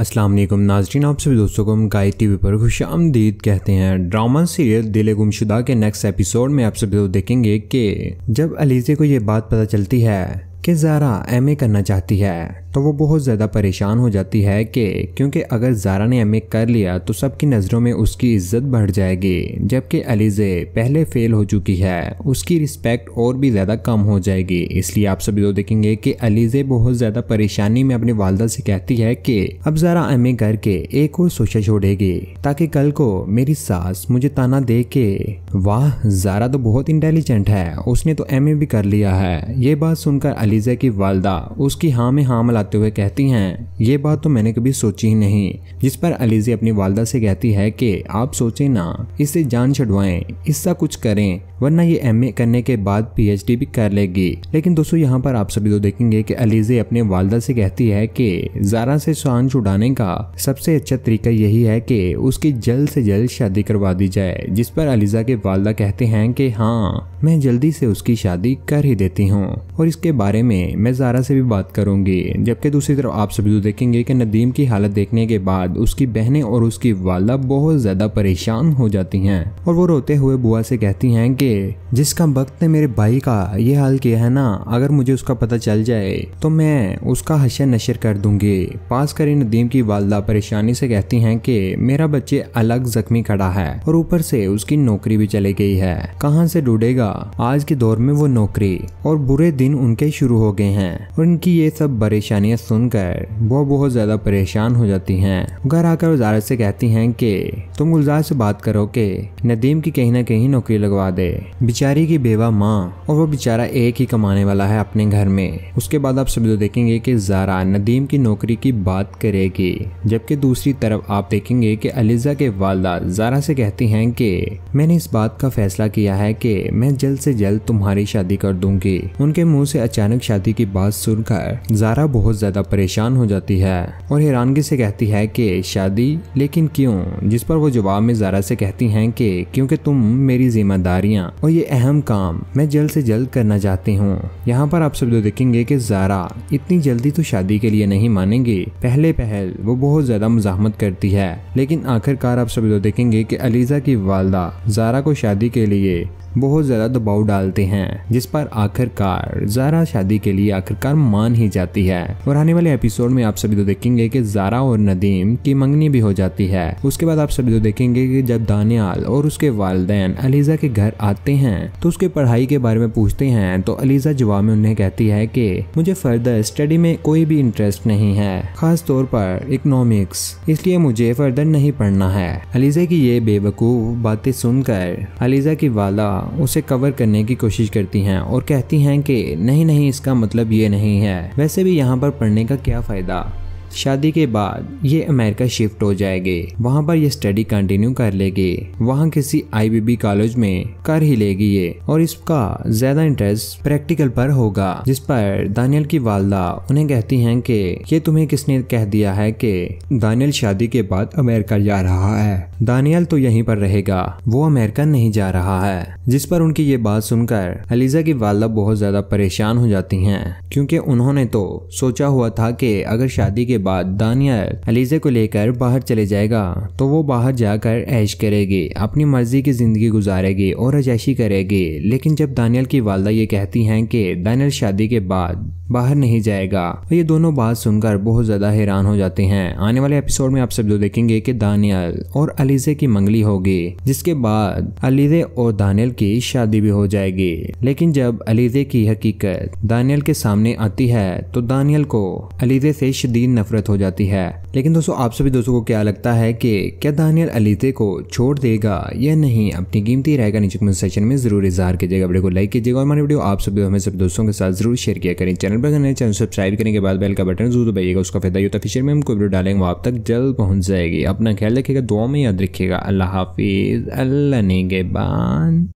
अस्सलाम वालेकुम नाजरीन आप सभी दोस्तों को हम गाय टीवी पर खुश आमदीद कहते हैं ड्रामा सीरियल दिल गुमशुदा के नेक्स्ट एपिसोड में आप सभी लोग देखेंगे कि जब अलीजे को ये बात पता चलती है कि ज़ारा एम करना चाहती है तो वो बहुत ज़्यादा परेशान हो जाती है कि क्योंकि अगर ज़ारा ने एम कर लिया तो सबकी नज़रों में उसकी इज्जत बढ़ जाएगी जबकि अलीज़े पहले फेल हो चुकी है उसकी रिस्पेक्ट और भी ज़्यादा कम हो जाएगी इसलिए आप सभी लोग देखेंगे कि अलीज़े बहुत ज़्यादा परेशानी में अपनी वालदा से कहती है कि अब ज़ारा एम करके एक और सोचा छोड़ेगी ताकि कल को मेरी सास मुझे ताना दे के वाह ज़ारा तो बहुत इंटेलिजेंट है उसने तो एम भी कर लिया है ये बात सुनकर अलीजा की वालदा उसकी हाँ में हाँ मिलाते हुए कहती हैं ये बात तो मैंने कभी सोची ही नहीं जिस पर अलीजे अपनी वालदा से कहती है कि आप सोचें ना इसे जान छुडवाएं इसका कुछ करें वरना ये एम करने के बाद पी भी कर लेगी लेकिन दोस्तों यहाँ पर आप सभी को देखेंगे की अलीजे अपने वालदा से कहती है की जारा से शान छुड़ाने का सबसे अच्छा तरीका यही है की उसकी जल्द से जल्द शादी करवा दी जाए जिस पर अलीजा के वालदा कहते हैं कि हाँ मैं जल्दी से उसकी शादी कर ही देती हूँ और इसके बारे में मैं जारा से भी बात करूंगी जबकि दूसरी तरफ आप सभी को देखेंगे कि नदीम की हालत देखने के बाद उसकी बहनें और उसकी वालदा बहुत ज्यादा परेशान हो जाती हैं और वो रोते हुए बुआ से कहती हैं कि के जिसका वक्त ने मेरे भाई का ये हाल किया है ना अगर मुझे उसका पता चल जाए तो मैं उसका हशर नशर कर दूंगी पास करी नदीम की वालदा परेशानी से कहती हैं कि मेरा बच्चे अलग जख्मी खड़ा है और ऊपर से उसकी नौकरी भी चली गई है कहाँ से डूडेगा आज के दौर में वो नौकरी और बुरे दिन उनके शुरू हो गए हैं और इनकी ये सब परेशानियाँ सुनकर वो बहुत ज्यादा परेशान हो जाती हैं घर आकर वजारत से कहती हैं कि तुम गुलजार से बात करो कि नदीम की कहीं ना कहीं नौकरी लगवा दे बेचारी की बेवा माँ और वो बेचारा एक ही कमाने वाला है अपने घर में उसके बाद आप सभी देखेंगे कि जारा नदीम की नौकरी की बात करेगी जबकि दूसरी तरफ आप देखेंगे कि अलीजा के वालदा जारा से कहती हैं कि मैंने इस बात का फैसला किया है कि मैं जल्द से जल्द तुम्हारी शादी कर दूंगी उनके मुंह से अचानक शादी की बात सुनकर जारा बहुत ज्यादा परेशान हो जाती है और हैरानगी से कहती है कि शादी लेकिन क्यों जिस पर वो जवाब में जारा से कहती है कि क्योंकि तुम मेरी जिम्मेदारियाँ गया और ये अहम काम मैं जल्द से जल्द करना चाहती हूँ यहाँ पर आप सब लोग तो देखेंगे कि जारा इतनी जल्दी तो शादी के लिए नहीं मानेंगे पहले पहल वो बहुत ज्यादा मुजामत करती है लेकिन आखिरकार आप सब लोग तो देखेंगे कि अलीजा की वालदा जारा को शादी के लिए बहुत ज़्यादा दबाव डालते हैं जिस पर आखिरकार जारा शादी के लिए आखिरकार मान ही जाती है और आने वाले एपिसोड में आप सभी तो देखेंगे कि जारा और नदीम की मंगनी भी हो जाती है उसके बाद आप सभी तो देखेंगे कि जब दानियाल और उसके वालदेन अलीजा के घर आते हैं तो उसके पढ़ाई के बारे में पूछते हैं तो अलीजा जवाब में उन्हें कहती है कि मुझे फर्दर स्टडी में कोई भी इंटरेस्ट नहीं है खास तौर पर इकोनॉमिक्स इसलिए मुझे फर्दर नहीं पढ़ना है अलीजा की ये बेवकूफ बातें सुनकर अलीजा की वाला उसे कवर करने की कोशिश करती हैं और कहती हैं कि नहीं नहीं इसका मतलब ये नहीं है वैसे भी यहाँ पर पढ़ने का क्या फ़ायदा शादी के बाद ये अमेरिका शिफ्ट हो जाएंगे वहाँ पर ये स्टडी कंटिन्यू कर लेगी वहाँ किसी आईबीबी कॉलेज में कर ही लेगी ये और इसका ज्यादा इंटरेस्ट प्रैक्टिकल पर होगा जिस पर दानियल की वालदा उन्हें कहती हैं कि ये तुम्हें किसने कह दिया है कि दानियल शादी के बाद अमेरिका जा रहा है दानियल तो यहीं पर रहेगा वो अमेरिका नहीं जा रहा है जिस पर उनकी ये बात सुनकर अलीजा की वालदा बहुत ज्यादा परेशान हो जाती हैं क्योंकि उन्होंने तो सोचा हुआ था कि अगर शादी के बाद दानियल अलीजा को लेकर बाहर चले जाएगा तो वो बाहर जाकर ऐश करेगी अपनी मर्जी की ज़िंदगी गुजारेगी और अजैशी करेगी लेकिन जब दानियल की वालदा ये कहती हैं कि दानियल शादी के बाद बाहर नहीं जाएगा और ये दोनों बात सुनकर बहुत ज्यादा हैरान हो जाते हैं आने वाले एपिसोड में आप सब जो देखेंगे कि दानियल और अलीजे की मंगली होगी जिसके बाद अलीजे और दानियल की शादी भी हो जाएगी लेकिन जब अलीजे की हकीकत दानियल के सामने आती है तो दानियल को अलीजे से शदीद नफरत हो जाती है लेकिन दोस्तों आप सभी दोस्तों को क्या लगता है कि क्या दानियल अलीजे को छोड़ देगा या नहीं अपनी कीमती रहेगा नीचे कमेंट सेक्शन में जरूर इजहार कीजिएगा वीडियो को लाइक कीजिएगा और हमारी वीडियो आप सभी हमें सब दोस्तों के साथ जरूर शेयर किया करें चैनल चैनल पर करने चैनल सब्सक्राइब करने के बाद बेल का बटन जरूर दबाइएगा उसका फायदा यू होता में हम कोई वीडियो डालेंगे वहाँ तक जल्द पहुँच जाएगी अपना ख्याल रखिएगा दुआ में याद रखिएगा अल्लाह हाफिज़ अल्लाह ने